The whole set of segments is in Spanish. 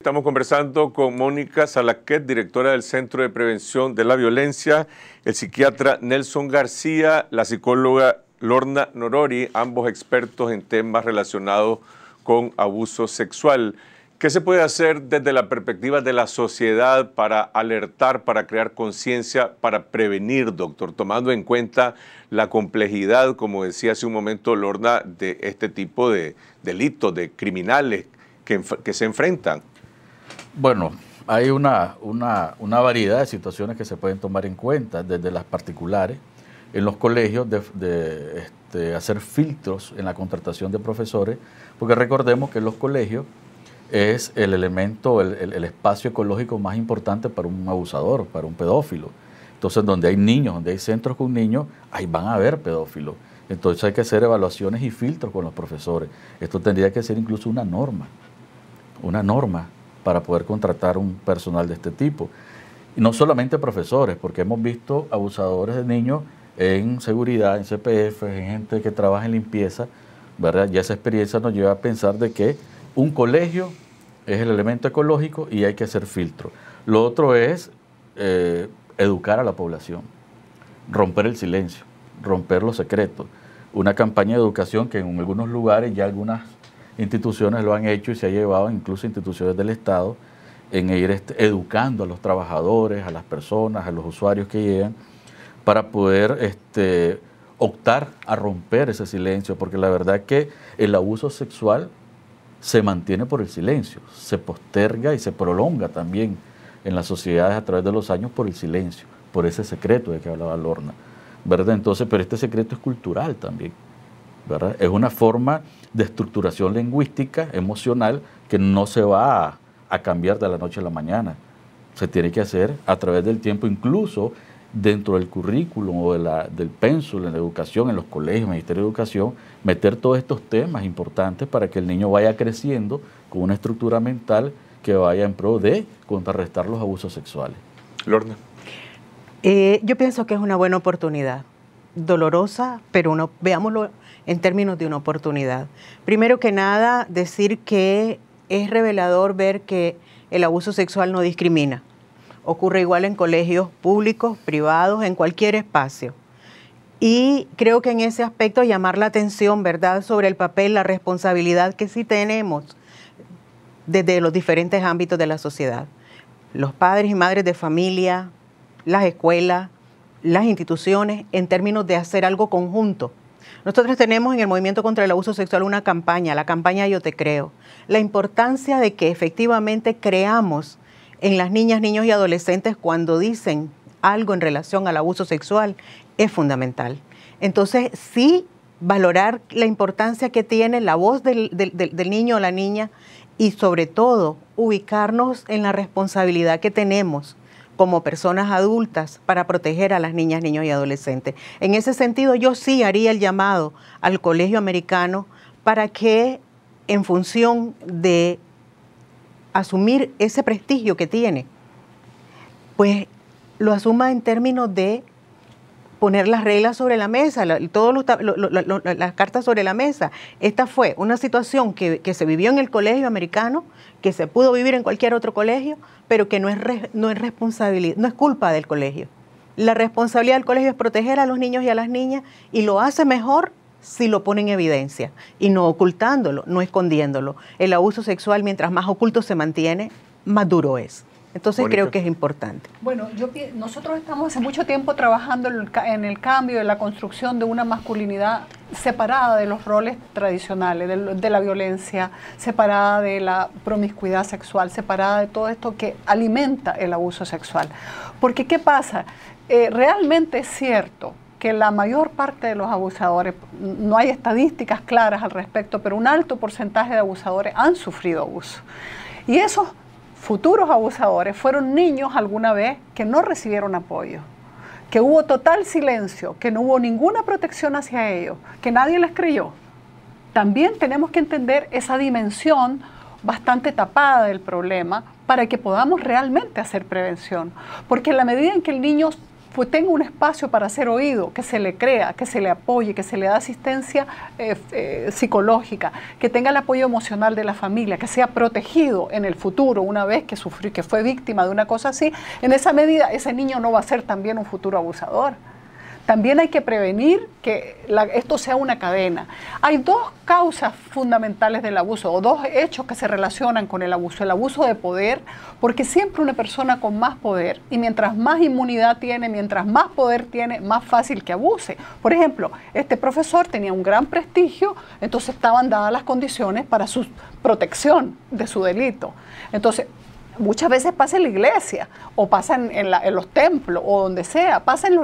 Estamos conversando con Mónica Salaquet, directora del Centro de Prevención de la Violencia, el psiquiatra Nelson García, la psicóloga Lorna Norori, ambos expertos en temas relacionados con abuso sexual. ¿Qué se puede hacer desde la perspectiva de la sociedad para alertar, para crear conciencia, para prevenir, doctor, tomando en cuenta la complejidad, como decía hace un momento Lorna, de este tipo de delitos, de criminales que, se enfrentan? Bueno, hay una, variedad de situaciones que se pueden tomar en cuenta, desde las particulares, en los colegios, de, este, hacer filtros en la contratación de profesores, porque recordemos que los colegios es el elemento, el, espacio ecológico más importante para un abusador, para un pedófilo. Entonces, donde hay niños, donde hay centros con niños, ahí van a haber pedófilos. Entonces hay que hacer evaluaciones y filtros con los profesores. Esto tendría que ser incluso una norma, una norma para poder contratar un personal de este tipo. Y no solamente profesores, porque hemos visto abusadores de niños en seguridad, en CPF, en gente que trabaja en limpieza, ¿verdad? Y esa experiencia nos lleva a pensar de que un colegio es el elemento ecológico y hay que hacer filtro. Lo otro es eh, educar a la población, romper el silencio, romper los secretos. Una campaña de educación que en algunos lugares ya algunas instituciones lo han hecho y se ha llevado incluso instituciones del Estado en ir este, educando a los trabajadores, a las personas, a los usuarios que llegan, para poder este, optar a romper ese silencio, porque la verdad que el abuso sexual se mantiene por el silencio, se posterga y se prolonga también en las sociedades a través de los años por el silencio, por ese secreto de que hablaba Lorna, ¿verdad? Entonces, pero este secreto es cultural también, ¿verdad? Es una forma de estructuración lingüística, emocional, que no se va a, a cambiar de la noche a la mañana, se tiene que hacer a través del tiempo, incluso dentro del currículum o del pénsul en la educación, en los colegios, Ministerio de Educación, meter todos estos temas importantes para que el niño vaya creciendo con una estructura mental que vaya en pro de contrarrestar los abusos sexuales. Lorna. Eh, yo pienso que es una buena oportunidad, dolorosa, pero veámoslo en términos de una oportunidad. Primero que nada, decir que es revelador ver que el abuso sexual no discrimina Ocurre igual en colegios públicos, privados, en cualquier espacio. Y creo que en ese aspecto llamar la atención, ¿verdad?, sobre el papel, la responsabilidad que sí tenemos desde los diferentes ámbitos de la sociedad. Los padres y madres de familia, las escuelas, las instituciones, en términos de hacer algo conjunto. Nosotros tenemos en el Movimiento contra el Abuso Sexual una campaña, la campaña Yo Te Creo, la importancia de que efectivamente creamos en las niñas, niños y adolescentes cuando dicen algo en relación al abuso sexual es fundamental. Entonces, sí, valorar la importancia que tiene la voz del, niño o la niña y sobre todo ubicarnos en la responsabilidad que tenemos como personas adultas para proteger a las niñas, niños y adolescentes. En ese sentido, yo sí haría el llamado al Colegio Americano para que en función de asumir ese prestigio que tiene, pues lo asuma en términos de poner las reglas sobre la mesa, todas las cartas sobre la mesa. Esta fue una situación que, se vivió en el colegio americano, que se pudo vivir en cualquier otro colegio, pero que no es, no es responsabilidad, no es culpa del colegio. La responsabilidad del colegio es proteger a los niños y a las niñas y lo hace mejor si lo pone en evidencia y no ocultándolo, no escondiéndolo. El abuso sexual, mientras más oculto se mantiene, más duro es. Entonces creo que es importante. Bueno, nosotros estamos hace mucho tiempo trabajando en el cambio, en la construcción de una masculinidad separada de los roles tradicionales, de, la violencia, separada de la promiscuidad sexual, separada de todo esto que alimenta el abuso sexual. Porque ¿qué pasa? Eh, realmente es cierto que la mayor parte de los abusadores, no hay estadísticas claras al respecto, pero un alto porcentaje de abusadores han sufrido abuso. Y esos futuros abusadores fueron niños alguna vez que no recibieron apoyo, que hubo total silencio, que no hubo ninguna protección hacia ellos, que nadie les creyó. También tenemos que entender esa dimensión bastante tapada del problema para que podamos realmente hacer prevención. Porque en la medida en que el niño pues tenga un espacio para ser oído, que se le crea, que se le apoye, que se le da asistencia eh, eh, psicológica, que tenga el apoyo emocional de la familia, que sea protegido en el futuro una vez que sufrió, que fue víctima de una cosa así, en esa medida ese niño no va a ser también un futuro abusador. También hay que prevenir que esto sea una cadena. Hay dos causas fundamentales del abuso o dos hechos que se relacionan con el abuso. El abuso de poder, porque siempre una persona con más poder y mientras más inmunidad tiene, mientras más poder tiene, más fácil que abuse. Por ejemplo, este profesor tenía un gran prestigio, entonces estaban dadas las condiciones para su protección de su delito. Entonces, muchas veces pasa en la iglesia o pasa en, los templos o donde sea, pasa en,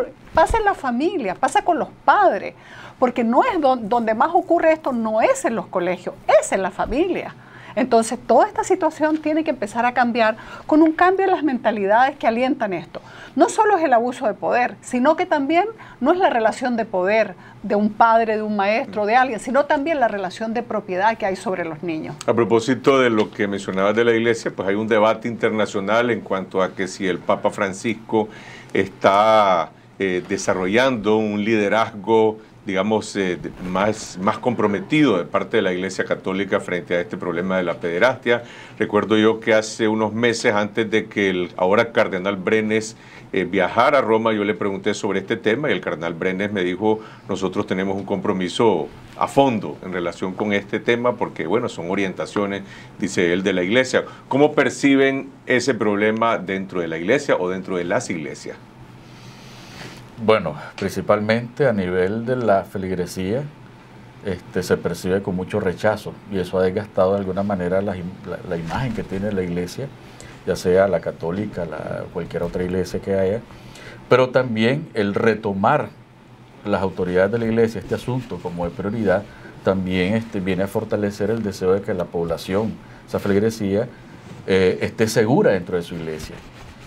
la familia, pasa con los padres, porque no es donde más ocurre esto, no es en los colegios, es en la familia. Entonces, toda esta situación tiene que empezar a cambiar con un cambio en las mentalidades que alientan esto. No solo es el abuso de poder, sino que también no es la relación de poder de un padre, de un maestro, de alguien, sino también la relación de propiedad que hay sobre los niños. A propósito de lo que mencionabas de la iglesia, pues hay un debate internacional en cuanto a que si el Papa Francisco está eh, desarrollando un liderazgo digamos, eh, más, más comprometido de parte de la Iglesia Católica frente a este problema de la pederastia. Recuerdo yo que hace unos meses, antes de que el ahora cardenal Brenes eh, viajara a Roma, yo le pregunté sobre este tema y el cardenal Brenes me dijo, nosotros tenemos un compromiso a fondo en relación con este tema, porque, bueno, son orientaciones, dice él, de la Iglesia. ¿Cómo perciben ese problema dentro de la Iglesia o dentro de las iglesias? Bueno, principalmente a nivel de la feligresía, este, se percibe con mucho rechazo y eso ha desgastado de alguna manera la, imagen que tiene la iglesia, ya sea la católica, la, cualquier otra iglesia que haya, pero también el retomar las autoridades de la iglesia este asunto como de prioridad también este, viene a fortalecer el deseo de que la población, esa feligresía, eh, esté segura dentro de su iglesia.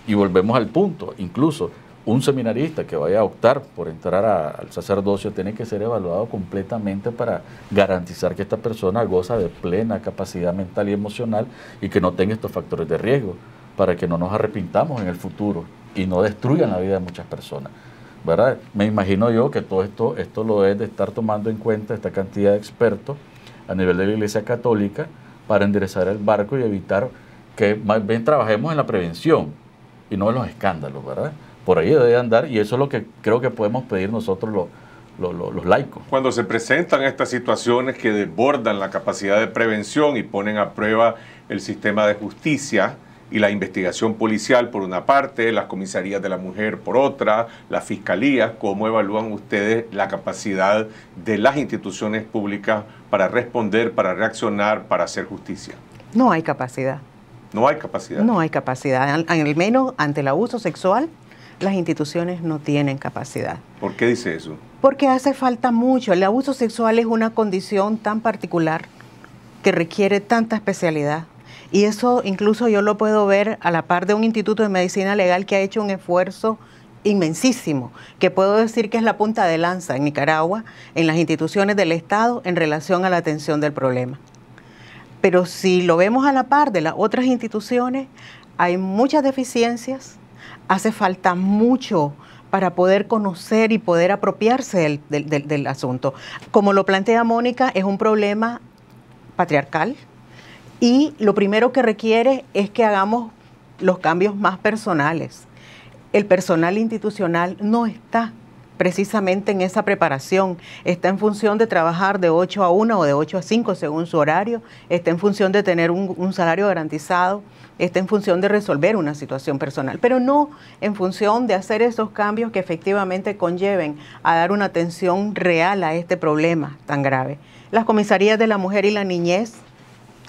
Y volvemos al punto, incluso un seminarista que vaya a optar por entrar al sacerdocio tiene que ser evaluado completamente para garantizar que esta persona goza de plena capacidad mental y emocional y que no tenga estos factores de riesgo para que no nos arrepintamos en el futuro y no destruyan la vida de muchas personas. ¿verdad? Me imagino yo que todo esto, esto lo es de estar tomando en cuenta esta cantidad de expertos a nivel de la Iglesia Católica para enderezar el barco y evitar que más bien trabajemos en la prevención y no en los escándalos, ¿verdad? por ahí debe andar y eso es lo que creo que podemos pedir nosotros los, laicos. Cuando se presentan estas situaciones que desbordan la capacidad de prevención y ponen a prueba el sistema de justicia y la investigación policial por una parte, las comisarías de la mujer por otra, las fiscalías, ¿cómo evalúan ustedes la capacidad de las instituciones públicas para responder, para reaccionar, para hacer justicia? No hay capacidad. No hay capacidad. No hay capacidad, al menos ante el abuso sexual las instituciones no tienen capacidad. ¿Por qué dice eso? Porque hace falta mucho. El abuso sexual es una condición tan particular que requiere tanta especialidad. Y eso incluso yo lo puedo ver a la par de un instituto de medicina legal que ha hecho un esfuerzo inmensísimo, que puedo decir que es la punta de lanza en Nicaragua, en las instituciones del Estado, en relación a la atención del problema. Pero si lo vemos a la par de las otras instituciones, hay muchas deficiencias, hace falta mucho para poder conocer y poder apropiarse del, asunto. Como lo plantea Mónica, es un problema patriarcal y lo primero que requiere es que hagamos los cambios más personales. El personal institucional no está precisamente en esa preparación. Está en función de trabajar de 8 a 1 o de 8 a 5 según su horario, está en función de tener un, salario garantizado, está en función de resolver una situación personal, pero no en función de hacer esos cambios que efectivamente conlleven a dar una atención real a este problema tan grave. Las comisarías de la mujer y la niñez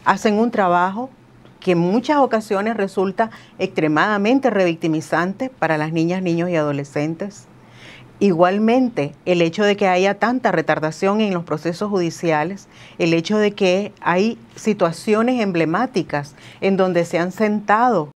hacen un trabajo que en muchas ocasiones resulta extremadamente revictimizante para las niñas, niños y adolescentes. Igualmente, el hecho de que haya tanta retardación en los procesos judiciales, el hecho de que hay situaciones emblemáticas en donde se han sentado